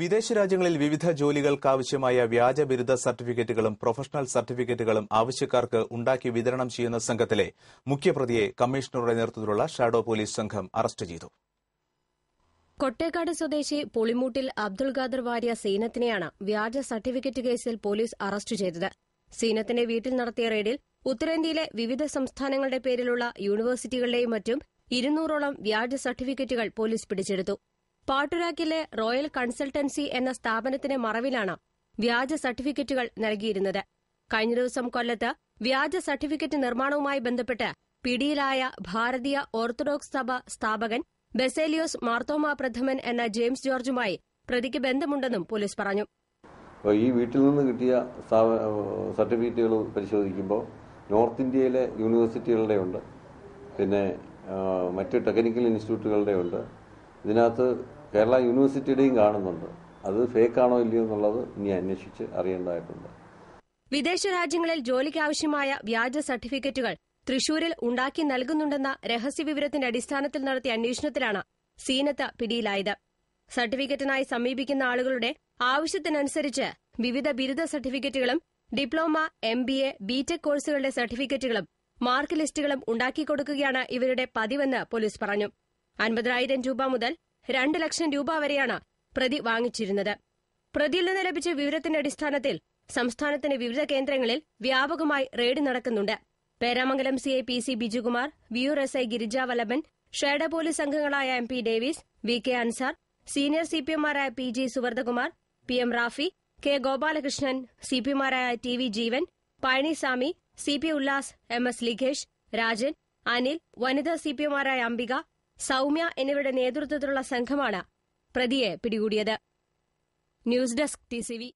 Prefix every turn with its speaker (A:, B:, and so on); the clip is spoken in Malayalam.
A: വിദേശ രാജ്യങ്ങളിൽ വിവിധ ജോലികൾക്കാവശ്യമായ വ്യാജ ബിരുദ സർട്ടിഫിക്കറ്റുകളും പ്രൊഫഷണൽ സർട്ടിഫിക്കറ്റുകളും ആവശ്യക്കാർക്ക് ഉണ്ടാക്കി വിതരണം ചെയ്യുന്ന സംഘത്തിലെ മുഖ്യപ്രതിയെ കമ്മീഷണറുടെ നേതൃത്വത്തിലുള്ള ഷാഡോ പോലീസ് സംഘം അറസ്റ്റ് ചെയ്തു
B: കൊട്ടേക്കാട് സ്വദേശി പുളിമൂട്ടിൽ അബ്ദുൾ ഖാദർ വാര്യ സീനത്തിനെയാണ് വ്യാജ സർട്ടിഫിക്കറ്റ് കേസിൽ പോലീസ് അറസ്റ്റ് ചെയ്തത് സീനത്തിന്റെ വീട്ടിൽ നടത്തിയ റെയ്ഡിൽ ഉത്തരേന്ത്യയിലെ വിവിധ സംസ്ഥാനങ്ങളുടെ പേരിലുള്ള യൂണിവേഴ്സിറ്റികളുടെയും മറ്റും ഇരുന്നൂറോളം വ്യാജ സർട്ടിഫിക്കറ്റുകൾ പോലീസ് പിടിച്ചെടുത്തു പാട്ടുരാക്കിലെ റോയൽ കൺസൾട്ടൻസി എന്ന സ്ഥാപനത്തിന്റെ മറവിലാണ് വ്യാജ സർട്ടിഫിക്കറ്റുകൾ നൽകിയിരുന്നത് കഴിഞ്ഞ ദിവസം കൊല്ലത്ത് വ്യാജ സർട്ടിഫിക്കറ്റ് നിർമ്മാണവുമായി ബന്ധപ്പെട്ട് പിടിയിലായ ഭാരതീയ ഓർത്തഡോക്സ് സഭ സ്ഥാപകൻ ബെസേലിയോസ് മാർത്തോമ പ്രഥമൻ എന്ന ജെയിംസ് ജോർജുമായി പ്രതിക്ക് ബന്ധമുണ്ടെന്നും പോലീസ് പറഞ്ഞു
C: ഈ വീട്ടിൽ നിന്ന് കിട്ടിയ സർട്ടിഫിക്കറ്റുകൾ പരിശോധിക്കുമ്പോൾ നോർത്ത് ഇന്ത്യയിലെ യൂണിവേഴ്സിറ്റികളുടെ ഉണ്ട് പിന്നെ മറ്റ് ടെക്നിക്കൽ ഇൻസ്റ്റിറ്റ്യൂട്ടുകളുടെ ഉണ്ട് ഇതിനകത്ത് കേരള യൂണിവേഴ്സിറ്റിയുടെയും കാണുന്നുണ്ട് അത് ഫേക്കാണോ ഇല്ലയോ എന്നുള്ളത് ഇനി അന്വേഷിച്ച് അറിയേണ്ടതായിട്ടുണ്ട്
B: വിദേശ രാജ്യങ്ങളിൽ ജോലിക്ക് ആവശ്യമായ വ്യാജ സർട്ടിഫിക്കറ്റുകൾ തൃശൂരിൽ ഉണ്ടാക്കി നൽകുന്നുണ്ടെന്ന വിവരത്തിന്റെ അടിസ്ഥാനത്തിൽ നടത്തിയ അന്വേഷണത്തിലാണ് സീനത്ത് പിടിയിലായത് സർട്ടിഫിക്കറ്റിനായി സമീപിക്കുന്ന ആളുകളുടെ ആവശ്യത്തിനനുസരിച്ച് വിവിധ ബിരുദ സർട്ടിഫിക്കറ്റുകളും diploma M B A B Tech കോഴ്സുകളുടെ സർട്ടിഫിക്കറ്റുകളും മാർക്ക് ലിസ്റ്റുകളും ഉണ്ടാക്കി കൊടുക്കുകയാണ് ഇവരുടെ പതിവെന്ന് പോലീസ് പറഞ്ഞു അൻപതിനായിരം രൂപ മുതൽ രണ്ട് ലക്ഷം രൂപ വരെയാണ് പ്രതി വാങ്ങിച്ചിരുന്നത് പ്രതിയിൽ നിന്ന് ലഭിച്ച വിവരത്തിന്റെ അടിസ്ഥാനത്തിൽ സംസ്ഥാനത്തിന്റെ വിവിധ കേന്ദ്രങ്ങളിൽ വ്യാപകമായി റെയ്ഡ് നടക്കുന്നുണ്ട് Peramangalam C I P C Bijukumar Viyyur S I Girija shadow police സംഘങ്ങളായ M P Davis V K Ansar senior C P എംമാരായ P G Suvardhakumar P M Rafi K Gopalakrishnan C P എമാരായ T V Jeevan Palaniswamy C P Ullas M S Likhesh Rajan Anil വനിതാ സി പി എമാരായ അംബിക സൗമ്യ എന്നിവരുടെ നേതൃത്വത്തിലുള്ള സംഘമാണ് പ്രതിയെ പിടികൂടിയത് ന്യൂസ് ഡെസ്ക് ടി